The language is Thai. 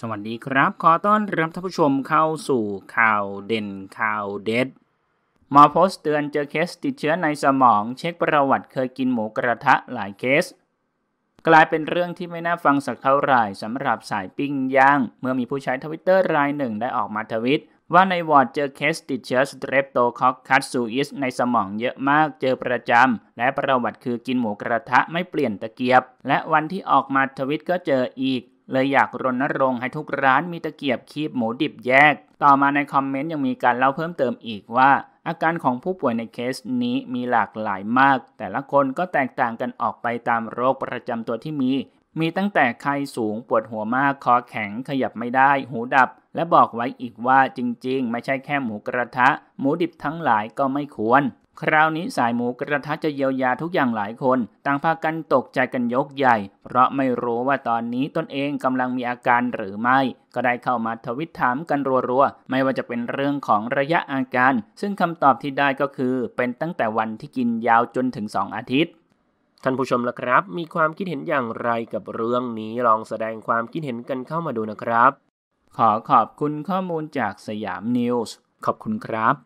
สวัสดีครับขอต้อนรับท่านผู้ชมเข้าสู่ข่าวเด่นข่าวเด็ดมาโพสต์เตือนเจอเคสติดเชื้อในสมอง เช็คประวัติเคยกินหมูกระทะหลายเคส กลายเป็นเรื่องที่ไม่น่าฟังสักเท่าไหร่สำหรับสายปิ้งย่าง เมื่อมีผู้ใช้ทวิตเตอร์รายหนึ่งได้ออกมาทวิต ว่าในวอร์ดเจอเคสติดเชื้อสเตรปโตคอคคัสซูอิสในสมองเยอะมากเจอประจำและประวัติคือกินหมูกระทะไม่เปลี่ยนตะเกียบ และวันที่ออกมาทวิตก็เจออีกเลยอยากรณรงค์ให้ทุกร้านมีตะเกียบคีบหมูดิบแยก ต่อมาในคอมเมนต์ ยังมีการเล่าเพิ่มเติมอีกว่า อาการของผู้ป่วยในเคสนี้มีหลากหลายมาก แต่ละคนก็แตกต่างกันออกไปตามโรคประจำตัวที่มี มีตั้งแต่ไข้สูงปวดหัวมาก คอแข็งขยับไม่ได้ หูดับ และบอกไว้อีกว่าจริงๆ ไม่ใช่แค่หมูกระทะ หมูดิบทั้งหลายก็ไม่ควรคราวนี้สายหมูกระทะจะเยียวยาทุกอย่างหลายคน ต่างพากันตกใจกันยกใหญ่ เพราะไม่รู้ว่าตอนนี้ตนเองกำลังมีอาการหรือไม่ ก็ได้เข้ามาทวิตถามกันรัวๆ ไม่ว่าจะเป็นเรื่องของระยะอาการ ซึ่งคำตอบที่ได้ก็คือ เป็นตั้งแต่วันที่กินยาวจนถึง 2 อาทิตย์ท่านผู้ชมล่ะครับ มีความคิดเห็นอย่างไรกับเรื่องนี้ลองแสดงความคิดเห็นกันเข้ามาดูนะครับ ขอขอบคุณข้อมูลจากสยามนิวส์ ขอบคุณครับ